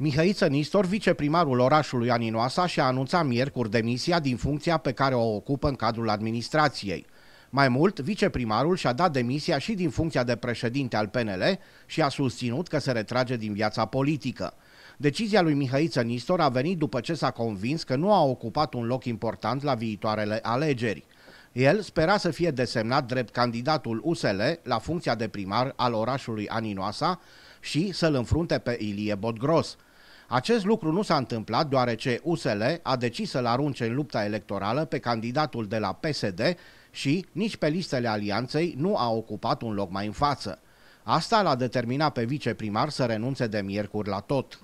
Mihăiță Nistor, viceprimarul orașului Aninoasa, și-a anunțat miercuri demisia din funcția pe care o ocupă în cadrul administrației. Mai mult, viceprimarul și-a dat demisia și din funcția de președinte al PNL și a susținut că se retrage din viața politică. Decizia lui Mihăiță Nistor a venit după ce s-a convins că nu a ocupat un loc important la viitoarele alegeri. El spera să fie desemnat drept candidatul USL la funcția de primar al orașului Aninoasa și să-l înfrunte pe Ilie Bodgros. Acest lucru nu s-a întâmplat deoarece USL a decis să-l arunce în lupta electorală pe candidatul de la PSD și nici pe listele alianței nu a ocupat un loc mai în față. Asta l-a determinat pe viceprimar să renunțe de miercuri la tot.